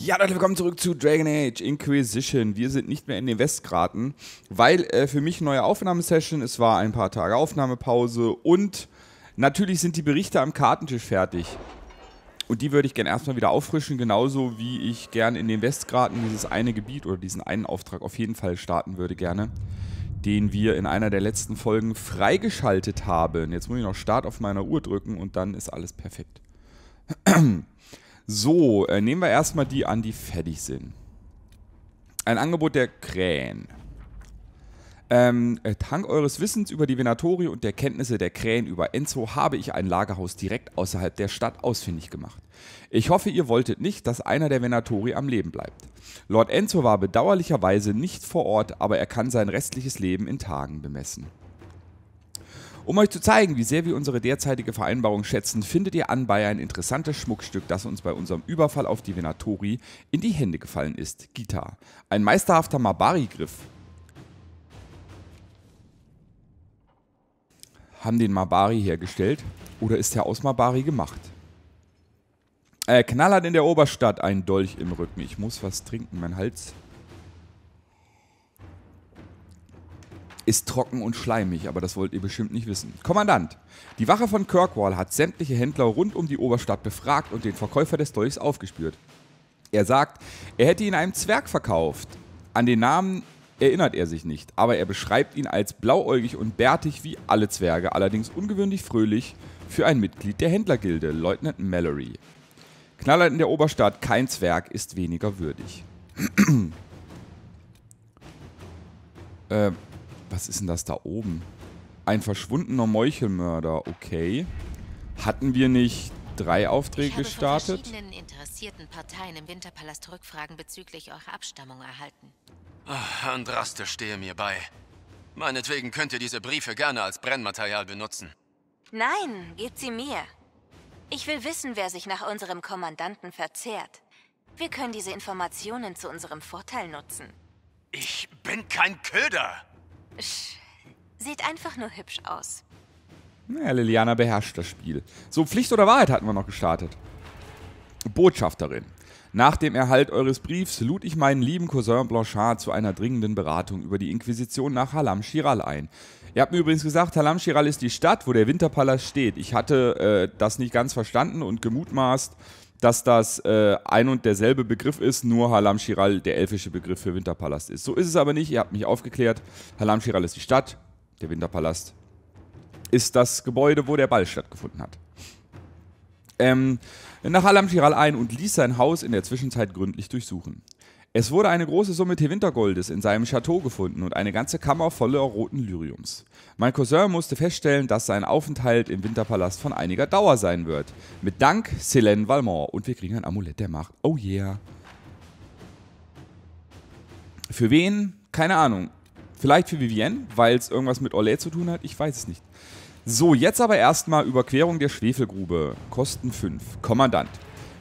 Ja, Leute, willkommen zurück zu Dragon Age Inquisition. Wir sind nicht mehr in den Westgraten, weil äh, für mich neue Aufnahmesession. Es war ein paar Tage Aufnahmepause und natürlich sind die Berichte am Kartentisch fertig. Und die würde ich gerne erstmal wieder auffrischen, genauso wie ich gerne in den Westgraten dieses eine Gebiet oder diesen einen Auftrag auf jeden Fall starten würde gerne, den wir in einer der letzten Folgen freigeschaltet haben. Jetzt muss ich noch Start auf meiner Uhr drücken und dann ist alles perfekt. So, äh, nehmen wir erstmal die an, die fertig sind. Ein Angebot der Krähen. Ähm, äh, dank eures Wissens über die Venatori und der Kenntnisse der Krähen über Enzo habe ich ein Lagerhaus direkt außerhalb der Stadt ausfindig gemacht. Ich hoffe, ihr wolltet nicht, dass einer der Venatori am Leben bleibt. Lord Enzo war bedauerlicherweise nicht vor Ort, aber er kann sein restliches Leben in Tagen bemessen. Um euch zu zeigen, wie sehr wir unsere derzeitige Vereinbarung schätzen, findet ihr an Bayer ein interessantes Schmuckstück, das uns bei unserem Überfall auf die Venatori in die Hände gefallen ist. Gita. Ein meisterhafter Mabari-Griff. Haben den Mabari hergestellt oder ist er aus Mabari gemacht? Äh, Knallert in der Oberstadt, ein Dolch im Rücken. Ich muss was trinken, mein Hals ist trocken und schleimig, aber das wollt ihr bestimmt nicht wissen. Kommandant, die Wache von Kirkwall hat sämtliche Händler rund um die Oberstadt befragt und den Verkäufer des Dolchs aufgespürt. Er sagt, er hätte ihn einem Zwerg verkauft. An den Namen erinnert er sich nicht, aber er beschreibt ihn als blauäugig und bärtig wie alle Zwerge, allerdings ungewöhnlich fröhlich für ein Mitglied der Händlergilde, Leutnant Mallory. Knallert in der Oberstadt, kein Zwerg ist weniger würdig. äh, was ist denn das da oben? Ein verschwundener Meuchelmörder, okay. Hatten wir nicht drei Aufträge ich habe gestartet? Von verschiedenen interessierten Parteien im Winterpalast Rückfragen bezüglich eurer Abstammung erhalten. Andraste ah, stehe mir bei. Meinetwegen könnt ihr diese Briefe gerne als Brennmaterial benutzen. Nein, gebt sie mir. Ich will wissen, wer sich nach unserem Kommandanten verzehrt. Wir können diese Informationen zu unserem Vorteil nutzen. Ich bin kein Köder! Sch sieht einfach nur hübsch aus. Naja, Liliana beherrscht das Spiel. So, Pflicht oder Wahrheit hatten wir noch gestartet. Botschafterin. Nach dem Erhalt eures Briefs lud ich meinen lieben Cousin Blanchard zu einer dringenden Beratung über die Inquisition nach Halam Shiral ein. Ihr habt mir übrigens gesagt, Halam Shiral ist die Stadt, wo der Winterpalast steht. Ich hatte äh, das nicht ganz verstanden und gemutmaßt, dass das äh, ein und derselbe Begriff ist, nur Halam Shiral der elfische Begriff für Winterpalast ist. So ist es aber nicht, ihr habt mich aufgeklärt. Halam Shiral ist die Stadt, der Winterpalast ist das Gebäude, wo der Ball stattgefunden hat. Ähm, nach Halam Shiral ein und ließ sein Haus in der Zwischenzeit gründlich durchsuchen. Es wurde eine große Summe Tevintergoldes in seinem Chateau gefunden und eine ganze Kammer voller roten Lyriums. Mein Cousin musste feststellen, dass sein Aufenthalt im Winterpalast von einiger Dauer sein wird. Mit Dank, Célène Valmont. Und wir kriegen ein Amulett der Macht. Oh yeah. Für wen? Keine Ahnung. Vielleicht für Vivienne, weil es irgendwas mit Orlais zu tun hat. Ich weiß es nicht. So, jetzt aber erstmal Überquerung der Schwefelgrube. Kosten 5. Kommandant.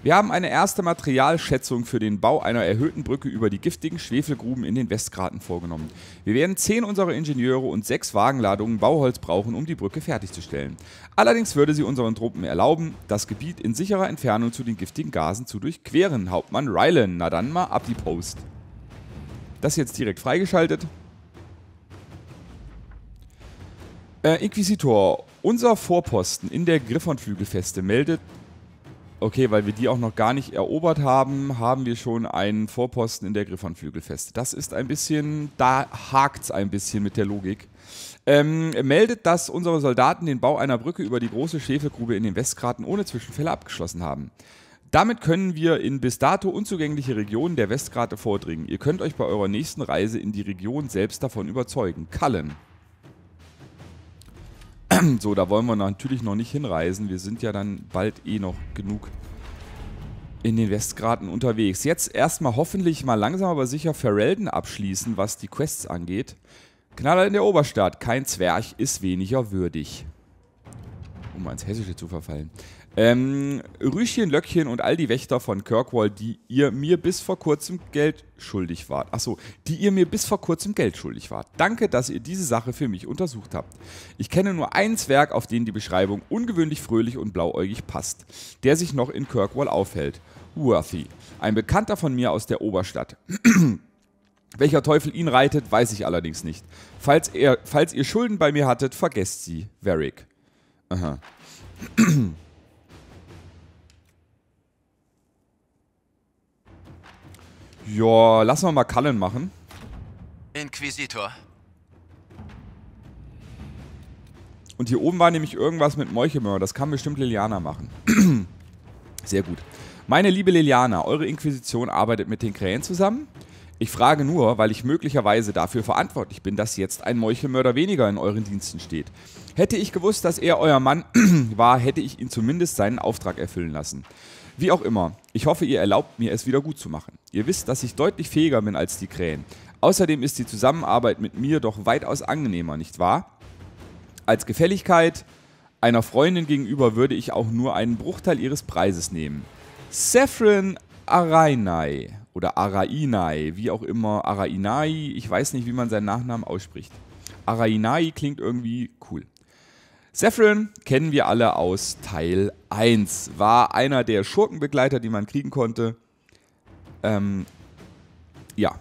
Wir haben eine erste Materialschätzung für den Bau einer erhöhten Brücke über die giftigen Schwefelgruben in den Westgraten vorgenommen. Wir werden zehn unserer Ingenieure und sechs Wagenladungen Bauholz brauchen, um die Brücke fertigzustellen. Allerdings würde sie unseren Truppen erlauben, das Gebiet in sicherer Entfernung zu den giftigen Gasen zu durchqueren. Hauptmann Rylan, na dann mal ab die Post. Das jetzt direkt freigeschaltet. Äh, Inquisitor, unser Vorposten in der Griffonflügelfeste meldet Okay, weil wir die auch noch gar nicht erobert haben, haben wir schon einen Vorposten in der Griffernflügel Das ist ein bisschen, da hakt es ein bisschen mit der Logik. Ähm, meldet, dass unsere Soldaten den Bau einer Brücke über die große Schäfelgrube in den Westgraten ohne Zwischenfälle abgeschlossen haben. Damit können wir in bis dato unzugängliche Regionen der Westgrate vordringen. Ihr könnt euch bei eurer nächsten Reise in die Region selbst davon überzeugen. Cullen. So, da wollen wir natürlich noch nicht hinreisen. Wir sind ja dann bald eh noch genug in den Westgraten unterwegs. Jetzt erstmal hoffentlich mal langsam aber sicher Ferelden abschließen, was die Quests angeht. Knaller in der Oberstadt. Kein Zwerg ist weniger würdig. Um ans Hessische zu verfallen. Ähm, Rüchchen, Löckchen und all die Wächter von Kirkwall, die ihr mir bis vor kurzem Geld schuldig wart. Achso, die ihr mir bis vor kurzem Geld schuldig wart. Danke, dass ihr diese Sache für mich untersucht habt. Ich kenne nur ein Zwerg, auf den die Beschreibung ungewöhnlich fröhlich und blauäugig passt, der sich noch in Kirkwall aufhält. Worthy, ein Bekannter von mir aus der Oberstadt. Welcher Teufel ihn reitet, weiß ich allerdings nicht. Falls, er, falls ihr Schulden bei mir hattet, vergesst sie, Varric. Aha. Ja, lassen wir mal Cullen machen. Inquisitor. Und hier oben war nämlich irgendwas mit Meuchemörder. Das kann bestimmt Liliana machen. Sehr gut. Meine liebe Liliana, eure Inquisition arbeitet mit den Krähen zusammen? Ich frage nur, weil ich möglicherweise dafür verantwortlich bin, dass jetzt ein Meuchelmörder weniger in euren Diensten steht. Hätte ich gewusst, dass er euer Mann war, hätte ich ihn zumindest seinen Auftrag erfüllen lassen. Wie auch immer, ich hoffe, ihr erlaubt mir, es wieder gut zu machen. Ihr wisst, dass ich deutlich fähiger bin als die Krähen. Außerdem ist die Zusammenarbeit mit mir doch weitaus angenehmer, nicht wahr? Als Gefälligkeit einer Freundin gegenüber würde ich auch nur einen Bruchteil ihres Preises nehmen. Saffron Arainai oder Arainai, wie auch immer, Arainai, ich weiß nicht, wie man seinen Nachnamen ausspricht. Arainai klingt irgendwie cool. Saffron kennen wir alle aus Teil 1, war einer der Schurkenbegleiter, die man kriegen konnte ähm, ja,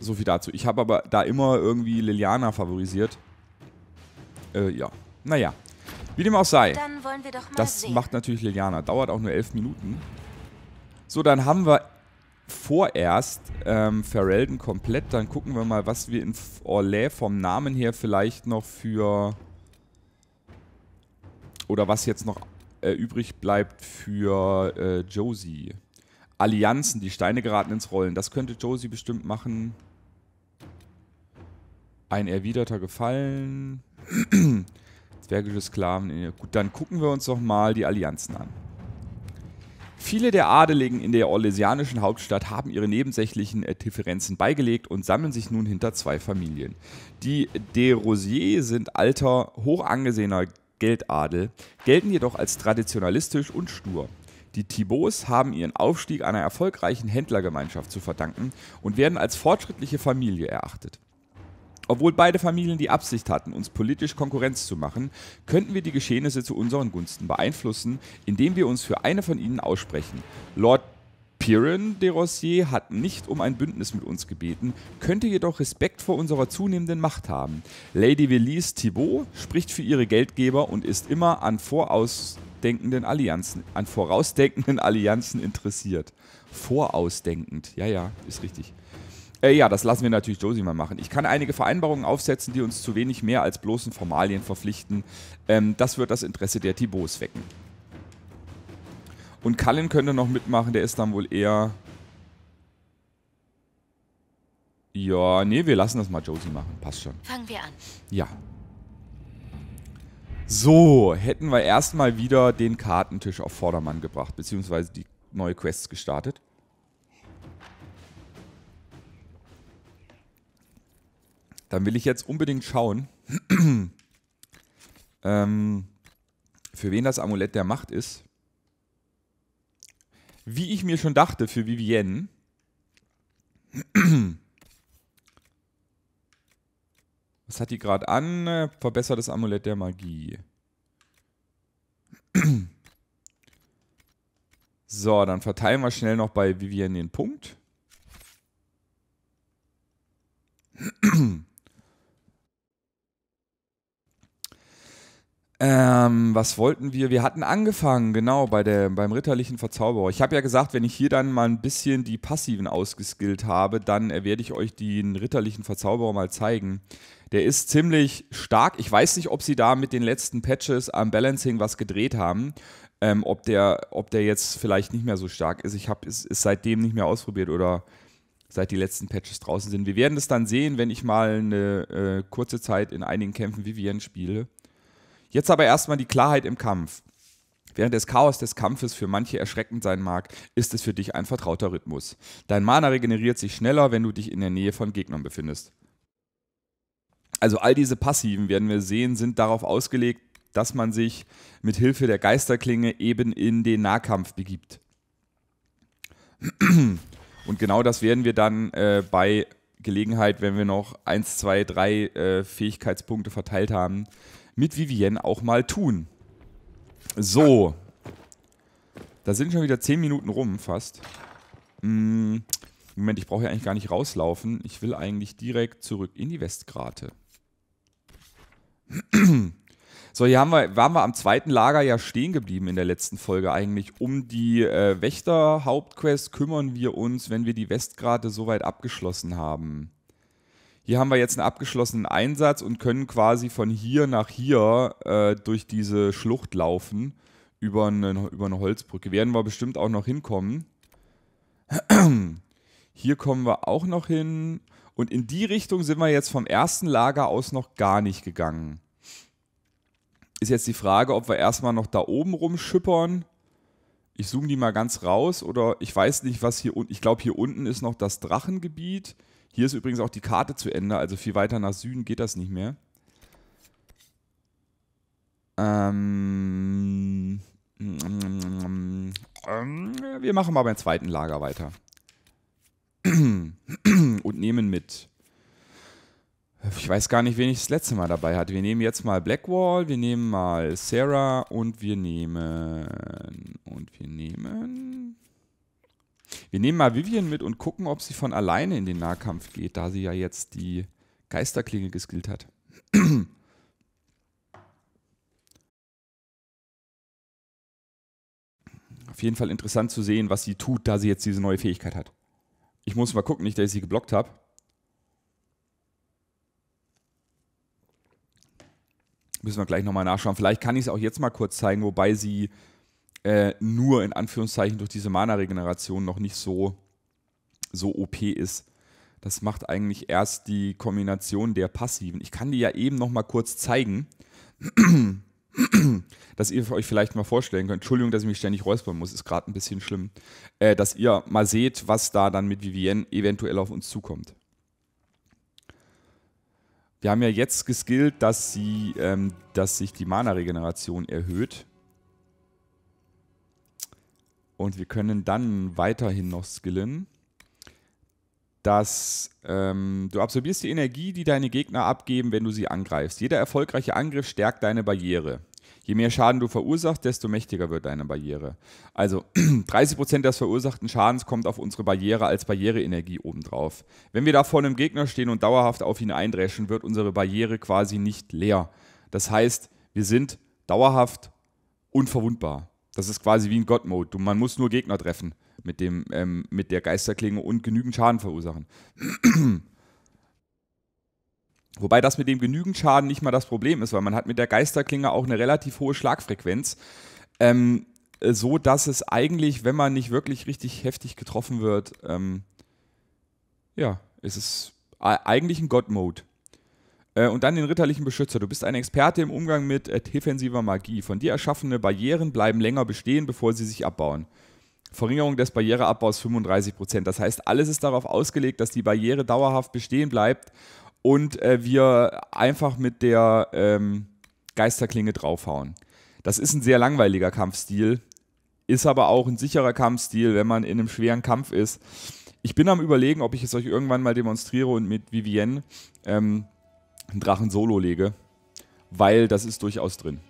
so viel dazu. Ich habe aber da immer irgendwie Liliana favorisiert. Äh, ja, naja. Wie dem auch sei. das sehen. macht natürlich Liliana. Dauert auch nur elf Minuten. So, dann haben wir vorerst ähm, Ferelden komplett. Dann gucken wir mal, was wir in Orlais vom Namen her vielleicht noch für... Oder was jetzt noch äh, übrig bleibt für äh, Josie. Allianzen, die Steine geraten ins Rollen. Das könnte Josie bestimmt machen. Ein erwiderter Gefallen. Zwergische Sklaven. Gut, dann gucken wir uns doch mal die Allianzen an. Viele der Adeligen in der orlesianischen Hauptstadt haben ihre nebensächlichen äh, Differenzen beigelegt und sammeln sich nun hinter zwei Familien. Die De Rosier sind alter, hoch angesehener Geldadel, gelten jedoch als traditionalistisch und stur. Die Thibauts haben ihren Aufstieg einer erfolgreichen Händlergemeinschaft zu verdanken und werden als fortschrittliche Familie erachtet. Obwohl beide Familien die Absicht hatten, uns politisch Konkurrenz zu machen, könnten wir die Geschehnisse zu unseren Gunsten beeinflussen, indem wir uns für eine von ihnen aussprechen. Lord Piran de Rossier hat nicht um ein Bündnis mit uns gebeten, könnte jedoch Respekt vor unserer zunehmenden Macht haben. Lady Velise Thibault spricht für ihre Geldgeber und ist immer an voraus nachdenkenden Allianzen, an vorausdenkenden Allianzen interessiert. Vorausdenkend, ja, ja, ist richtig. Äh, ja, das lassen wir natürlich Josie mal machen. Ich kann einige Vereinbarungen aufsetzen, die uns zu wenig mehr als bloßen Formalien verpflichten. Ähm, das wird das Interesse der Thibauts wecken. Und Cullen könnte noch mitmachen, der ist dann wohl eher... Ja, nee, wir lassen das mal Josie machen. Passt schon. Fangen wir an. Ja. So, hätten wir erstmal wieder den Kartentisch auf Vordermann gebracht, beziehungsweise die neue Quest gestartet. Dann will ich jetzt unbedingt schauen, ähm, für wen das Amulett der Macht ist. Wie ich mir schon dachte, für Vivienne. Was hat die gerade an? Ne? Verbessertes Amulett der Magie. So, dann verteilen wir schnell noch bei Vivian den Punkt. Ähm, was wollten wir? Wir hatten angefangen, genau, bei der, beim ritterlichen Verzauberer. Ich habe ja gesagt, wenn ich hier dann mal ein bisschen die Passiven ausgeskillt habe, dann werde ich euch den ritterlichen Verzauberer mal zeigen. Der ist ziemlich stark. Ich weiß nicht, ob sie da mit den letzten Patches am Balancing was gedreht haben. Ähm, ob, der, ob der jetzt vielleicht nicht mehr so stark ist. Ich habe es seitdem nicht mehr ausprobiert oder seit die letzten Patches draußen sind. Wir werden es dann sehen, wenn ich mal eine äh, kurze Zeit in einigen Kämpfen Vivian spiele. Jetzt aber erstmal die Klarheit im Kampf. Während das Chaos des Kampfes für manche erschreckend sein mag, ist es für dich ein vertrauter Rhythmus. Dein Mana regeneriert sich schneller, wenn du dich in der Nähe von Gegnern befindest. Also all diese Passiven, werden wir sehen, sind darauf ausgelegt, dass man sich mit Hilfe der Geisterklinge eben in den Nahkampf begibt. Und genau das werden wir dann äh, bei Gelegenheit, wenn wir noch 1, 2, 3 äh, Fähigkeitspunkte verteilt haben, mit Vivienne auch mal tun. So. Da sind schon wieder 10 Minuten rum, fast. Hm, Moment, ich brauche ja eigentlich gar nicht rauslaufen. Ich will eigentlich direkt zurück in die Westgrate. So, hier haben wir, waren wir am zweiten Lager ja stehen geblieben in der letzten Folge eigentlich. Um die äh, Wächter-Hauptquest kümmern wir uns, wenn wir die Westgrate soweit abgeschlossen haben hier haben wir jetzt einen abgeschlossenen Einsatz und können quasi von hier nach hier äh, durch diese Schlucht laufen über eine, über eine Holzbrücke. Werden wir bestimmt auch noch hinkommen. Hier kommen wir auch noch hin. Und in die Richtung sind wir jetzt vom ersten Lager aus noch gar nicht gegangen. Ist jetzt die Frage, ob wir erstmal noch da oben rumschippern. Ich zoome die mal ganz raus oder ich weiß nicht, was hier unten. Ich glaube, hier unten ist noch das Drachengebiet. Hier ist übrigens auch die Karte zu Ende, also viel weiter nach Süden geht das nicht mehr. Ähm, ähm wir machen mal beim zweiten Lager weiter. Und nehmen mit. Ich weiß gar nicht, wen ich das letzte Mal dabei hatte. Wir nehmen jetzt mal Blackwall, wir nehmen mal Sarah und wir nehmen. Und wir nehmen. Wir nehmen mal Vivian mit und gucken, ob sie von alleine in den Nahkampf geht, da sie ja jetzt die Geisterklinge geskillt hat. Auf jeden Fall interessant zu sehen, was sie tut, da sie jetzt diese neue Fähigkeit hat. Ich muss mal gucken, nicht, dass ich sie geblockt habe. Müssen wir gleich nochmal nachschauen. Vielleicht kann ich es auch jetzt mal kurz zeigen, wobei sie äh, nur in Anführungszeichen durch diese Mana-Regeneration noch nicht so, so OP ist. Das macht eigentlich erst die Kombination der passiven. Ich kann die ja eben noch mal kurz zeigen, dass ihr euch vielleicht mal vorstellen könnt. Entschuldigung, dass ich mich ständig räuspern muss, ist gerade ein bisschen schlimm. Äh, dass ihr mal seht, was da dann mit Vivienne eventuell auf uns zukommt. Wir haben ja jetzt geskillt, dass, sie, ähm, dass sich die Mana-Regeneration erhöht. Und wir können dann weiterhin noch skillen, dass ähm, du absorbierst die Energie, die deine Gegner abgeben, wenn du sie angreifst. Jeder erfolgreiche Angriff stärkt deine Barriere. Je mehr Schaden du verursachst, desto mächtiger wird deine Barriere. Also 30% des verursachten Schadens kommt auf unsere Barriere als Barriereenergie obendrauf. Wenn wir da vor einem Gegner stehen und dauerhaft auf ihn eindreschen, wird unsere Barriere quasi nicht leer. Das heißt, wir sind dauerhaft unverwundbar. Das ist quasi wie ein God-Mode. Man muss nur Gegner treffen mit, dem, ähm, mit der Geisterklinge und genügend Schaden verursachen. Wobei das mit dem genügend Schaden nicht mal das Problem ist, weil man hat mit der Geisterklinge auch eine relativ hohe Schlagfrequenz. Ähm, so dass es eigentlich, wenn man nicht wirklich richtig heftig getroffen wird, ähm, ja, es ist eigentlich ein God-Mode. Äh, und dann den ritterlichen Beschützer. Du bist ein Experte im Umgang mit äh, defensiver Magie. Von dir erschaffene Barrieren bleiben länger bestehen, bevor sie sich abbauen. Verringerung des Barriereabbaus 35 Das heißt, alles ist darauf ausgelegt, dass die Barriere dauerhaft bestehen bleibt und äh, wir einfach mit der ähm, Geisterklinge draufhauen. Das ist ein sehr langweiliger Kampfstil, ist aber auch ein sicherer Kampfstil, wenn man in einem schweren Kampf ist. Ich bin am Überlegen, ob ich es euch irgendwann mal demonstriere und mit Vivienne. Ähm, einen Drachen solo lege, weil das ist durchaus drin.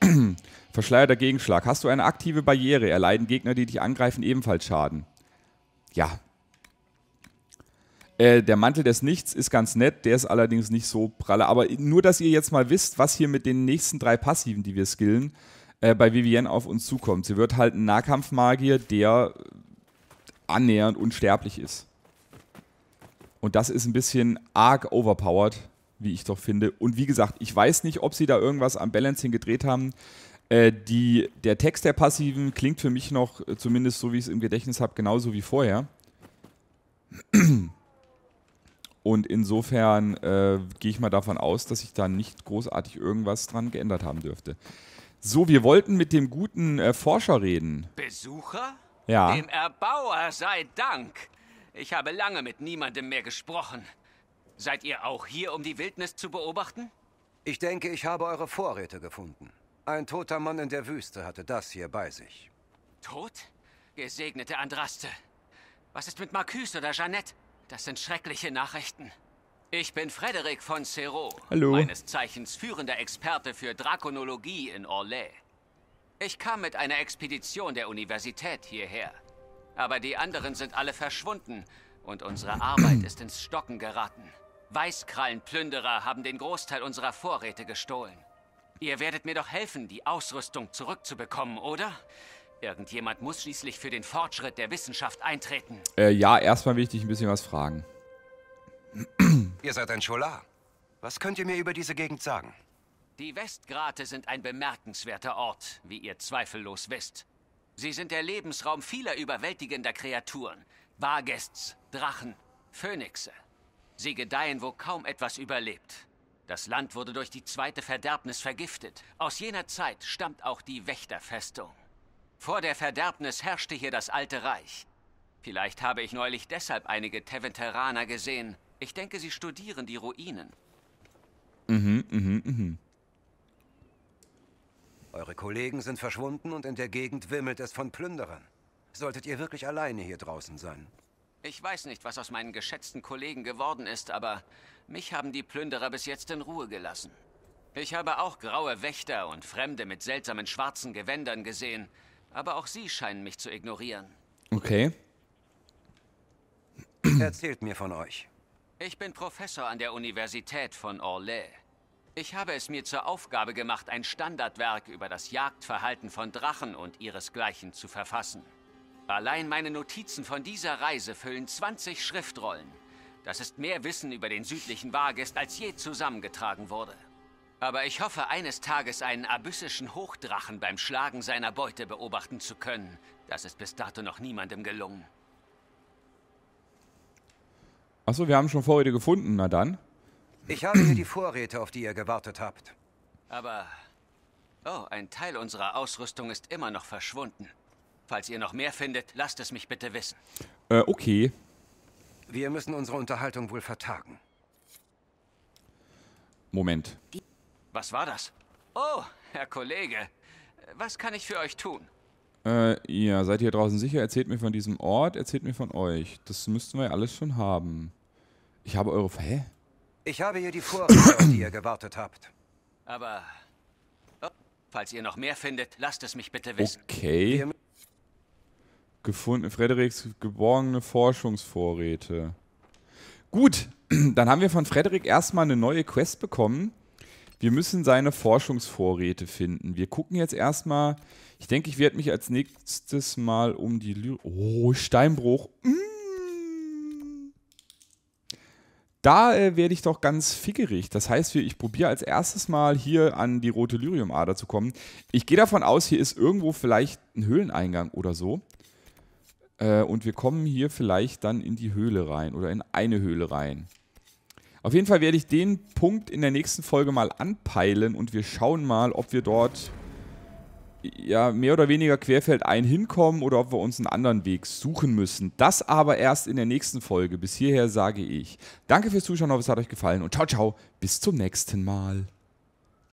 Verschleierter Gegenschlag. Hast du eine aktive Barriere? Erleiden Gegner, die dich angreifen, ebenfalls Schaden? Ja. Äh, der Mantel des Nichts ist ganz nett, der ist allerdings nicht so pralle. Aber nur, dass ihr jetzt mal wisst, was hier mit den nächsten drei Passiven, die wir skillen, äh, bei Vivienne auf uns zukommt. Sie wird halt ein Nahkampfmagier, der annähernd unsterblich ist. Und das ist ein bisschen arg overpowered wie ich doch finde. Und wie gesagt, ich weiß nicht, ob sie da irgendwas am Balancing gedreht haben. Äh, die, der Text der Passiven klingt für mich noch, äh, zumindest so wie ich es im Gedächtnis habe, genauso wie vorher. Und insofern äh, gehe ich mal davon aus, dass ich da nicht großartig irgendwas dran geändert haben dürfte. So, wir wollten mit dem guten äh, Forscher reden. Besucher? Ja. Dem Erbauer sei Dank. Ich habe lange mit niemandem mehr gesprochen. Seid ihr auch hier, um die Wildnis zu beobachten? Ich denke, ich habe eure Vorräte gefunden. Ein toter Mann in der Wüste hatte das hier bei sich. Tot? Gesegnete Andraste. Was ist mit Marcus oder Jeannette? Das sind schreckliche Nachrichten. Ich bin Frederik von Cero, Hallo. meines Zeichens führender Experte für Drakonologie in Orlais. Ich kam mit einer Expedition der Universität hierher. Aber die anderen sind alle verschwunden und unsere Arbeit ist ins Stocken geraten. Weißkrallenplünderer haben den Großteil unserer Vorräte gestohlen. Ihr werdet mir doch helfen, die Ausrüstung zurückzubekommen, oder? Irgendjemand muss schließlich für den Fortschritt der Wissenschaft eintreten. Äh, ja, erstmal will ich dich ein bisschen was fragen. Ihr seid ein Scholar. Was könnt ihr mir über diese Gegend sagen? Die Westgrate sind ein bemerkenswerter Ort, wie ihr zweifellos wisst. Sie sind der Lebensraum vieler überwältigender Kreaturen. Wargests, Drachen, Phönixe, Sie gedeihen, wo kaum etwas überlebt. Das Land wurde durch die zweite Verderbnis vergiftet. Aus jener Zeit stammt auch die Wächterfestung. Vor der Verderbnis herrschte hier das alte Reich. Vielleicht habe ich neulich deshalb einige Teventeraner gesehen. Ich denke, sie studieren die Ruinen. Mhm, mhm, mhm. Eure Kollegen sind verschwunden und in der Gegend wimmelt es von Plünderern. Solltet ihr wirklich alleine hier draußen sein? Ich weiß nicht, was aus meinen geschätzten Kollegen geworden ist, aber mich haben die Plünderer bis jetzt in Ruhe gelassen. Ich habe auch graue Wächter und Fremde mit seltsamen schwarzen Gewändern gesehen, aber auch sie scheinen mich zu ignorieren. Okay. Erzählt mir von euch. Ich bin Professor an der Universität von Orlais. Ich habe es mir zur Aufgabe gemacht, ein Standardwerk über das Jagdverhalten von Drachen und ihresgleichen zu verfassen. Allein meine Notizen von dieser Reise füllen 20 Schriftrollen. Das ist mehr Wissen über den südlichen Vargest, als je zusammengetragen wurde. Aber ich hoffe, eines Tages einen abyssischen Hochdrachen beim Schlagen seiner Beute beobachten zu können. Das ist bis dato noch niemandem gelungen. Achso, wir haben schon Vorräte gefunden, na dann. Ich habe hier die Vorräte, auf die ihr gewartet habt. Aber... Oh, ein Teil unserer Ausrüstung ist immer noch verschwunden. Falls ihr noch mehr findet, lasst es mich bitte wissen. Äh, okay. Wir müssen unsere Unterhaltung wohl vertagen. Moment. Was war das? Oh, Herr Kollege, was kann ich für euch tun? Äh, ja, seid ihr draußen sicher? Erzählt mir von diesem Ort, erzählt mir von euch. Das müssten wir ja alles schon haben. Ich habe eure... Hä? Ich habe hier die Vorräte, auf die ihr gewartet habt. Aber... Oh, falls ihr noch mehr findet, lasst es mich bitte wissen. Okay. Wir Gefunden, Frederiks geborgene Forschungsvorräte. Gut, dann haben wir von Frederik erstmal eine neue Quest bekommen. Wir müssen seine Forschungsvorräte finden. Wir gucken jetzt erstmal. Ich denke, ich werde mich als nächstes mal um die. Ly oh, Steinbruch. Mm. Da äh, werde ich doch ganz figgerig. Das heißt, ich probiere als erstes mal hier an die rote Lyriumader zu kommen. Ich gehe davon aus, hier ist irgendwo vielleicht ein Höhleneingang oder so. Äh, und wir kommen hier vielleicht dann in die Höhle rein oder in eine Höhle rein. Auf jeden Fall werde ich den Punkt in der nächsten Folge mal anpeilen und wir schauen mal, ob wir dort ja, mehr oder weniger querfeldein hinkommen oder ob wir uns einen anderen Weg suchen müssen. Das aber erst in der nächsten Folge. Bis hierher sage ich. Danke fürs Zuschauen, hoffe es hat euch gefallen und ciao, ciao, bis zum nächsten Mal.